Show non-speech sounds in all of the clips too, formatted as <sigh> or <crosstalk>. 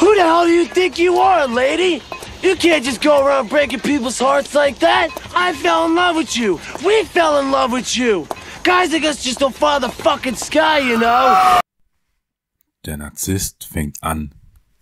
Who the hell do you think you are, lady? You can't just go around breaking people's hearts like that. I fell in love with you. We fell in love with you. Guys like us just don't follow the fucking sky, you know? Der Narzisst fängt an,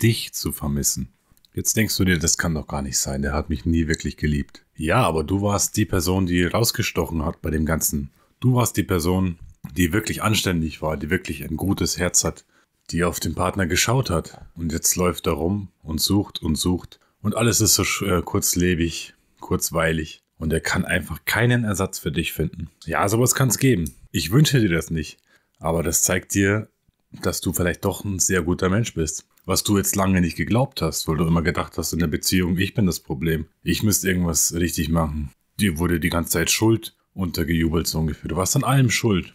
dich zu vermissen. Jetzt denkst du dir, das kann doch gar nicht sein, der hat mich nie wirklich geliebt. Ja, aber du warst die Person, die rausgestochen hat bei dem Ganzen. Du warst die Person, die wirklich anständig war, die wirklich ein gutes Herz hat, die auf den Partner geschaut hat. Und jetzt läuft er rum und sucht und sucht. Und alles ist so äh, kurzlebig, kurzweilig. Und er kann einfach keinen Ersatz für dich finden. Ja, sowas kann es geben. Ich wünsche dir das nicht. Aber das zeigt dir, dass du vielleicht doch ein sehr guter Mensch bist. Was du jetzt lange nicht geglaubt hast, weil du immer gedacht hast in der Beziehung, ich bin das Problem. Ich müsste irgendwas richtig machen. Dir wurde die ganze Zeit Schuld untergejubelt, so ungefähr. Du warst an allem schuld.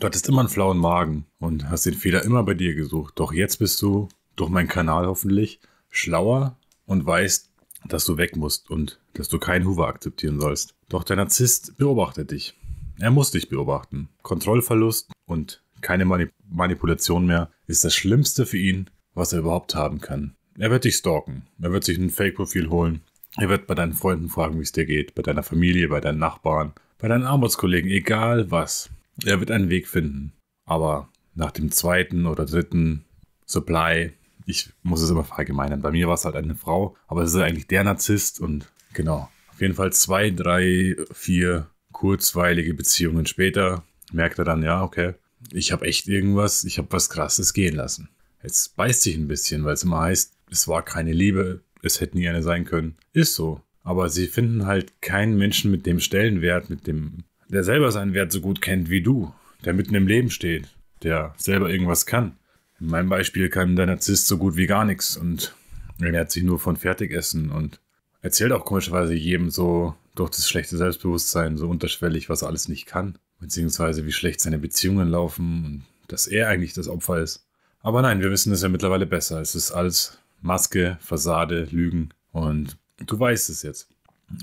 Du hattest immer einen flauen Magen und hast den Fehler immer bei dir gesucht. Doch jetzt bist du, durch meinen Kanal hoffentlich, schlauer und weißt, dass du weg musst und dass du keinen Hoover akzeptieren sollst. Doch der Narzisst beobachtet dich. Er muss dich beobachten. Kontrollverlust und keine Manip Manipulation mehr ist das Schlimmste für ihn, was er überhaupt haben kann. Er wird dich stalken. Er wird sich ein Fake-Profil holen. Er wird bei deinen Freunden fragen, wie es dir geht, bei deiner Familie, bei deinen Nachbarn, bei deinen Arbeitskollegen, egal was. Er wird einen Weg finden. Aber nach dem zweiten oder dritten Supply, ich muss es immer verallgemeinern. Bei mir war es halt eine Frau, aber es ist eigentlich der Narzisst und genau. Auf jeden Fall zwei, drei, vier kurzweilige Beziehungen später merkt er dann, ja, okay, ich habe echt irgendwas, ich habe was Krasses gehen lassen. Jetzt beißt sich ein bisschen, weil es immer heißt, es war keine Liebe, es hätte nie eine sein können. Ist so. Aber sie finden halt keinen Menschen mit dem Stellenwert, mit dem der selber seinen Wert so gut kennt wie du, der mitten im Leben steht, der selber irgendwas kann. In meinem Beispiel kann der Narzisst so gut wie gar nichts und ernährt sich nur von Fertigessen und erzählt auch komischerweise jedem so durch das schlechte Selbstbewusstsein so unterschwellig, was er alles nicht kann, beziehungsweise wie schlecht seine Beziehungen laufen und dass er eigentlich das Opfer ist. Aber nein, wir wissen es ja mittlerweile besser. Es ist alles Maske, Fassade, Lügen und du weißt es jetzt.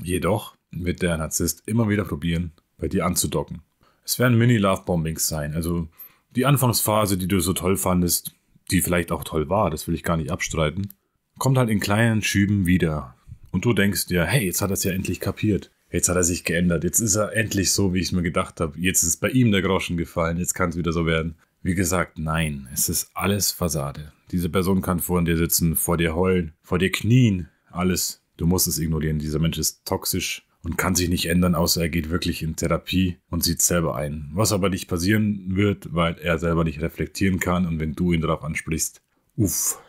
Jedoch wird der Narzisst immer wieder probieren, bei dir anzudocken. Es werden Mini-Love-Bombings sein, also die Anfangsphase, die du so toll fandest, die vielleicht auch toll war, das will ich gar nicht abstreiten, kommt halt in kleinen Schüben wieder. Und du denkst dir, hey, jetzt hat er es ja endlich kapiert. Jetzt hat er sich geändert. Jetzt ist er endlich so, wie ich es mir gedacht habe. Jetzt ist bei ihm der Groschen gefallen. Jetzt kann es wieder so werden. Wie gesagt, nein, es ist alles Fassade. Diese Person kann vor dir sitzen, vor dir heulen, vor dir knien, alles. Du musst es ignorieren. Dieser Mensch ist toxisch und kann sich nicht ändern, außer er geht wirklich in Therapie und sieht selber ein. Was aber nicht passieren wird, weil er selber nicht reflektieren kann und wenn du ihn darauf ansprichst, uff,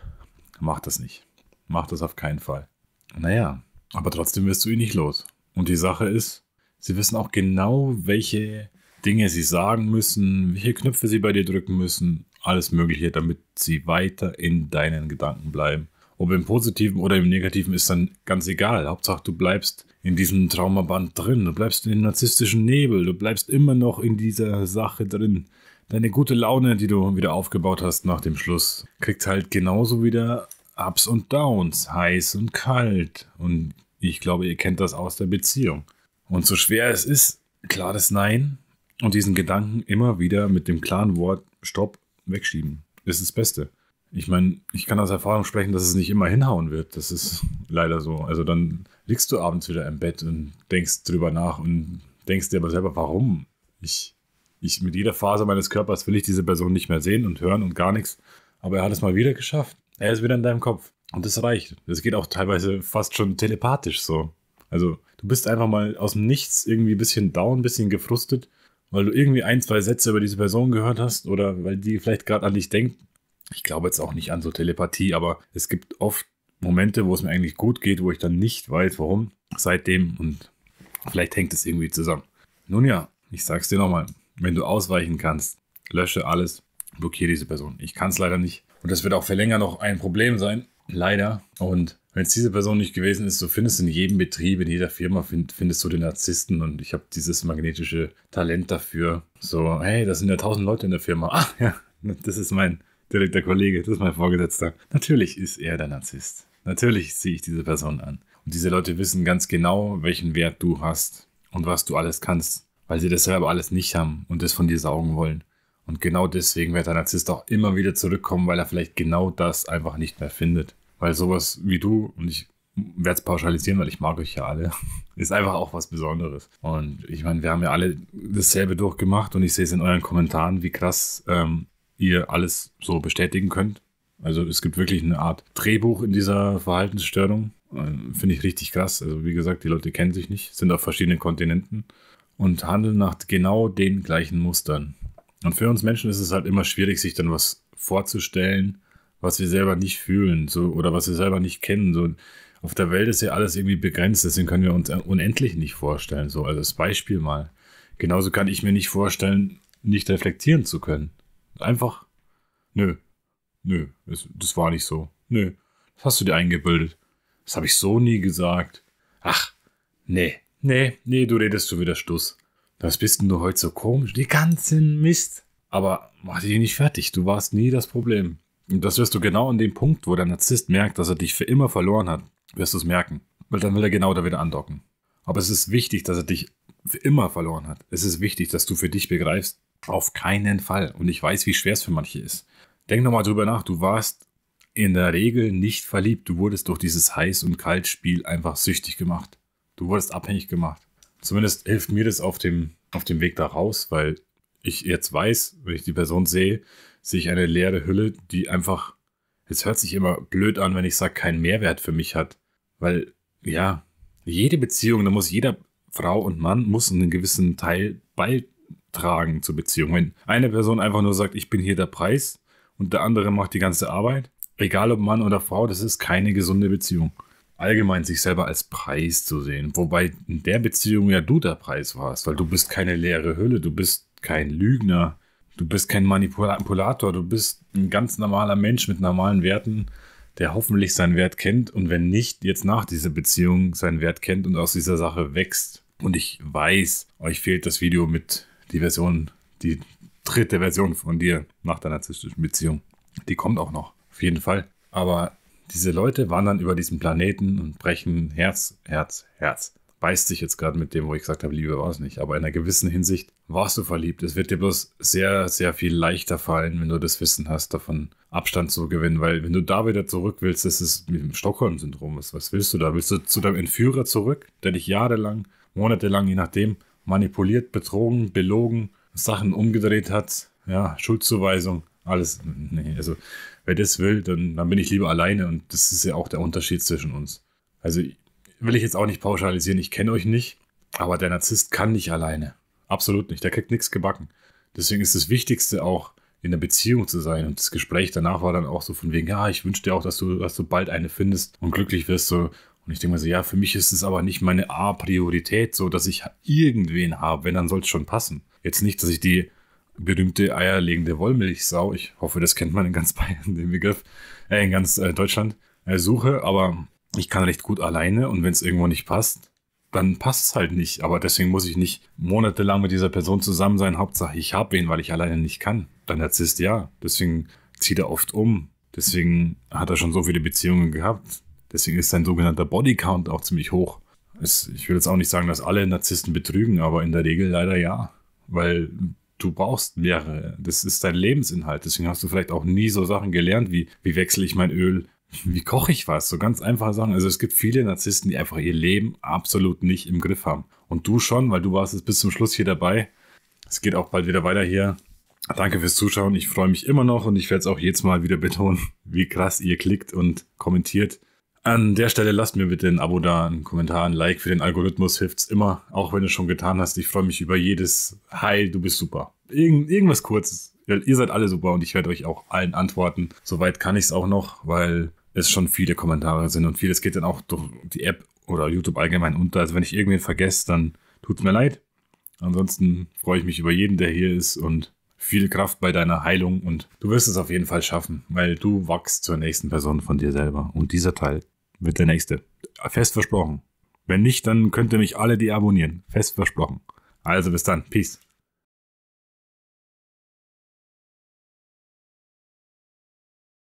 mach das nicht. Mach das auf keinen Fall. Naja, aber trotzdem wirst du ihn nicht los. Und die Sache ist, sie wissen auch genau, welche Dinge sie sagen müssen, welche Knöpfe sie bei dir drücken müssen, alles Mögliche, damit sie weiter in deinen Gedanken bleiben. Ob im Positiven oder im Negativen ist dann ganz egal. Hauptsache, du bleibst in diesem Traumaband drin. Du bleibst in dem narzisstischen Nebel. Du bleibst immer noch in dieser Sache drin. Deine gute Laune, die du wieder aufgebaut hast nach dem Schluss, kriegt halt genauso wieder Ups und Downs, heiß und kalt. Und ich glaube, ihr kennt das aus der Beziehung. Und so schwer es ist, klares Nein und diesen Gedanken immer wieder mit dem klaren Wort Stopp wegschieben, ist das Beste. Ich meine, ich kann aus Erfahrung sprechen, dass es nicht immer hinhauen wird. Das ist leider so. Also dann liegst du abends wieder im Bett und denkst drüber nach und denkst dir aber selber, warum? Ich, ich mit jeder Phase meines Körpers will ich diese Person nicht mehr sehen und hören und gar nichts. Aber er hat es mal wieder geschafft. Er ist wieder in deinem Kopf. Und das reicht. Das geht auch teilweise fast schon telepathisch so. Also, du bist einfach mal aus dem Nichts irgendwie ein bisschen down, ein bisschen gefrustet, weil du irgendwie ein, zwei Sätze über diese Person gehört hast oder weil die vielleicht gerade an dich denkt. Ich glaube jetzt auch nicht an so Telepathie, aber es gibt oft Momente, wo es mir eigentlich gut geht, wo ich dann nicht weiß, warum. Seitdem und vielleicht hängt es irgendwie zusammen. Nun ja, ich sag's dir nochmal. Wenn du ausweichen kannst, lösche alles, blockiere diese Person. Ich kann es leider nicht. Und das wird auch für länger noch ein Problem sein. Leider. Und wenn es diese Person nicht gewesen ist, so findest du in jedem Betrieb, in jeder Firma find, findest du den Narzissten und ich habe dieses magnetische Talent dafür. So, hey, das sind ja tausend Leute in der Firma. Ach ja, das ist mein direkter Kollege, das ist mein Vorgesetzter. Natürlich ist er der Narzisst. Natürlich ziehe ich diese Person an. Und diese Leute wissen ganz genau, welchen Wert du hast und was du alles kannst, weil sie das selber alles nicht haben und das von dir saugen wollen. Und genau deswegen wird der Narzisst auch immer wieder zurückkommen, weil er vielleicht genau das einfach nicht mehr findet. Weil sowas wie du, und ich werde es pauschalisieren, weil ich mag euch ja alle, <laughs> ist einfach auch was Besonderes. Und ich meine, wir haben ja alle dasselbe durchgemacht und ich sehe es in euren Kommentaren, wie krass ähm, ihr alles so bestätigen könnt. Also es gibt wirklich eine Art Drehbuch in dieser Verhaltensstörung. Äh, finde ich richtig krass. Also wie gesagt, die Leute kennen sich nicht, sind auf verschiedenen Kontinenten und handeln nach genau den gleichen Mustern. Und für uns Menschen ist es halt immer schwierig, sich dann was vorzustellen, was wir selber nicht fühlen so, oder was wir selber nicht kennen. So, auf der Welt ist ja alles irgendwie begrenzt, deswegen können wir uns unendlich nicht vorstellen. So, also als Beispiel mal. Genauso kann ich mir nicht vorstellen, nicht reflektieren zu können. Einfach, nö, Nö, das, das war nicht so. Nö, das hast du dir eingebildet. Das habe ich so nie gesagt. Ach, nee, nee, nee, du redest schon wieder Stuss. Was bist denn du heute so komisch? Die ganzen Mist. Aber mach dich nicht fertig, du warst nie das Problem. Und das wirst du genau an dem Punkt, wo der Narzisst merkt, dass er dich für immer verloren hat, wirst du es merken. Weil dann will er genau da wieder andocken. Aber es ist wichtig, dass er dich für immer verloren hat. Es ist wichtig, dass du für dich begreifst, auf keinen Fall. Und ich weiß, wie schwer es für manche ist. Denk nochmal drüber nach, du warst in der Regel nicht verliebt. Du wurdest durch dieses Heiß- und Kaltspiel einfach süchtig gemacht. Du wurdest abhängig gemacht. Zumindest hilft mir das auf dem, auf dem Weg da raus, weil ich jetzt weiß, wenn ich die Person sehe, sehe ich eine leere Hülle, die einfach, es hört sich immer blöd an, wenn ich sage, keinen Mehrwert für mich hat. Weil, ja, jede Beziehung, da muss jeder Frau und Mann muss einen gewissen Teil beitragen zur Beziehung. Wenn eine Person einfach nur sagt, ich bin hier der Preis, und der andere macht die ganze Arbeit. Egal ob Mann oder Frau, das ist keine gesunde Beziehung. Allgemein sich selber als Preis zu sehen. Wobei in der Beziehung ja du der Preis warst, weil du bist keine leere Hülle, du bist kein Lügner, du bist kein Manipulator, du bist ein ganz normaler Mensch mit normalen Werten, der hoffentlich seinen Wert kennt und wenn nicht, jetzt nach dieser Beziehung seinen Wert kennt und aus dieser Sache wächst. Und ich weiß, euch fehlt das Video mit die Version, die dritte Version von dir nach der narzisstischen Beziehung. Die kommt auch noch, auf jeden Fall. Aber diese Leute wandern über diesen Planeten und brechen Herz, Herz, Herz. Beißt sich jetzt gerade mit dem, wo ich gesagt habe, Liebe war es nicht. Aber in einer gewissen Hinsicht warst du verliebt. Es wird dir bloß sehr, sehr viel leichter fallen, wenn du das Wissen hast, davon Abstand zu gewinnen. Weil wenn du da wieder zurück willst, das ist mit dem Stockholm-Syndrom. Was willst du da? Willst du zu deinem Entführer zurück, der dich jahrelang, monatelang, je nachdem, manipuliert, betrogen, belogen, Sachen umgedreht hat. Ja, Schuldzuweisung, alles. Nee, also wer das will, dann, dann bin ich lieber alleine und das ist ja auch der Unterschied zwischen uns. Also will ich jetzt auch nicht pauschalisieren, ich kenne euch nicht, aber der Narzisst kann nicht alleine. Absolut nicht, der kriegt nichts gebacken. Deswegen ist das Wichtigste auch, in der Beziehung zu sein. Und das Gespräch danach war dann auch so von wegen, ja, ich wünsche dir auch, dass du, dass du bald eine findest und glücklich wirst. So. Und ich denke mir so, ja, für mich ist es aber nicht meine A-Priorität, so dass ich irgendwen habe, wenn dann soll es schon passen. Jetzt nicht, dass ich die berühmte eierlegende Wollmilchsau, ich hoffe, das kennt man in ganz Bayern, den Begriff, äh, in ganz äh, Deutschland, äh, suche, aber ich kann recht gut alleine und wenn es irgendwo nicht passt, dann passt es halt nicht. Aber deswegen muss ich nicht monatelang mit dieser Person zusammen sein. Hauptsache, ich habe wen, weil ich alleine nicht kann. Der Narzisst ja. Deswegen zieht er oft um. Deswegen hat er schon so viele Beziehungen gehabt. Deswegen ist sein sogenannter Bodycount auch ziemlich hoch. Es, ich will jetzt auch nicht sagen, dass alle Narzissten betrügen, aber in der Regel leider ja weil du brauchst mehrere. Das ist dein Lebensinhalt. Deswegen hast du vielleicht auch nie so Sachen gelernt wie, wie wechsle ich mein Öl, wie koche ich was? So ganz einfache Sachen. Also es gibt viele Narzissten, die einfach ihr Leben absolut nicht im Griff haben. Und du schon, weil du warst jetzt bis zum Schluss hier dabei. Es geht auch bald wieder weiter hier. Danke fürs Zuschauen. Ich freue mich immer noch und ich werde es auch jetzt mal wieder betonen, wie krass ihr klickt und kommentiert. An der Stelle lasst mir bitte ein Abo da, einen Kommentar, ein Like. Für den Algorithmus hilft's immer, auch wenn du es schon getan hast. Ich freue mich über jedes Hi, du bist super. Irgend, irgendwas Kurzes. Ihr seid alle super und ich werde euch auch allen antworten. Soweit kann ich es auch noch, weil es schon viele Kommentare sind und vieles geht dann auch durch die App oder YouTube allgemein unter. Also wenn ich irgendwen vergesse, dann tut's mir leid. Ansonsten freue ich mich über jeden, der hier ist und viel Kraft bei deiner Heilung und du wirst es auf jeden Fall schaffen, weil du wachst zur nächsten Person von dir selber und dieser Teil wird der nächste. Fest versprochen. Wenn nicht, dann könnt ihr mich alle deabonnieren. Fest versprochen. Also bis dann. Peace.